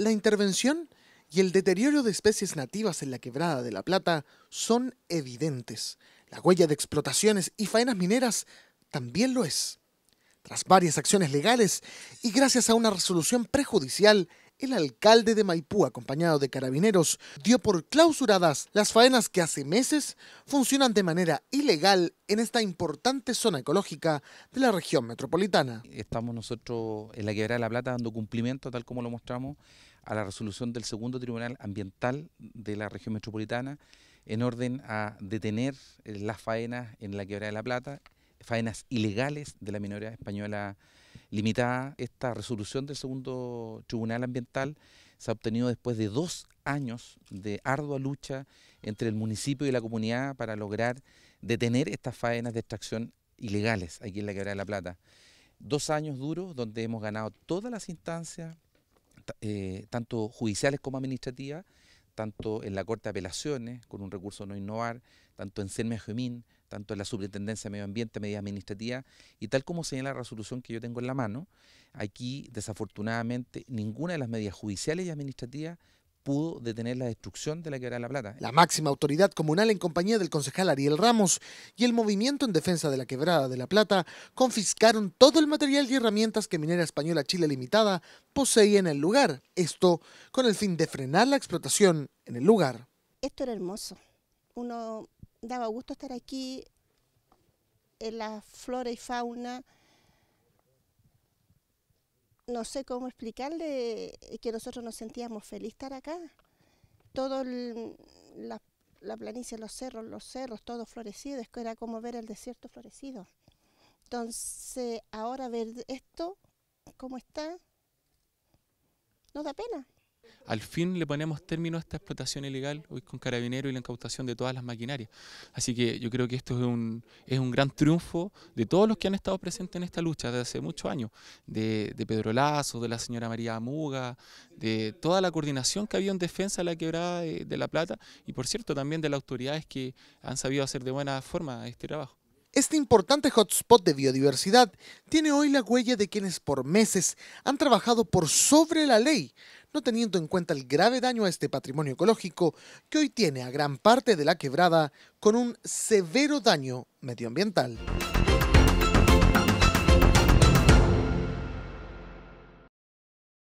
La intervención y el deterioro de especies nativas en la quebrada de La Plata son evidentes. La huella de explotaciones y faenas mineras también lo es. Tras varias acciones legales y gracias a una resolución prejudicial, el alcalde de Maipú, acompañado de carabineros, dio por clausuradas las faenas que hace meses funcionan de manera ilegal en esta importante zona ecológica de la región metropolitana. Estamos nosotros en la Quebrada de la Plata dando cumplimiento, tal como lo mostramos, a la resolución del segundo Tribunal Ambiental de la región metropolitana en orden a detener eh, las faenas en la Quebrada de la Plata, faenas ilegales de la minoría española limitada. Esta resolución del segundo tribunal ambiental se ha obtenido después de dos años de ardua lucha entre el municipio y la comunidad para lograr detener estas faenas de extracción ilegales aquí en la Quebrada de la Plata. Dos años duros donde hemos ganado todas las instancias, eh, tanto judiciales como administrativas, tanto en la Corte de Apelaciones, con un recurso no innovar, tanto en Sermia gemin tanto en la Superintendencia de Medio Ambiente, Medidas Administrativa y tal como señala la resolución que yo tengo en la mano, aquí desafortunadamente ninguna de las medidas judiciales y administrativas pudo detener la destrucción de la Quebrada de la Plata. La máxima autoridad comunal en compañía del concejal Ariel Ramos y el movimiento en defensa de la Quebrada de la Plata confiscaron todo el material y herramientas que Minera Española Chile Limitada poseía en el lugar, esto con el fin de frenar la explotación en el lugar. Esto era hermoso. Uno daba gusto estar aquí en la flora y fauna. No sé cómo explicarle que nosotros nos sentíamos felices estar acá. Todo la, la, planicie, los cerros, los cerros, todo florecido. era como ver el desierto florecido. Entonces, ahora ver esto, cómo está, nos da pena. Al fin le ponemos término a esta explotación ilegal hoy con carabinero y la incautación de todas las maquinarias. Así que yo creo que esto es un, es un gran triunfo de todos los que han estado presentes en esta lucha desde hace muchos años, de, Pedro Lazo, de la señora María Amuga, de toda la coordinación que había en defensa de la quebrada de La Plata y por cierto también de las autoridades que han sabido hacer de buena forma este trabajo. Este importante hotspot de biodiversidad tiene hoy la huella de quienes por meses han trabajado por sobre la ley, no teniendo en cuenta el grave daño a este patrimonio ecológico que hoy tiene a gran parte de la quebrada con un severo daño medioambiental.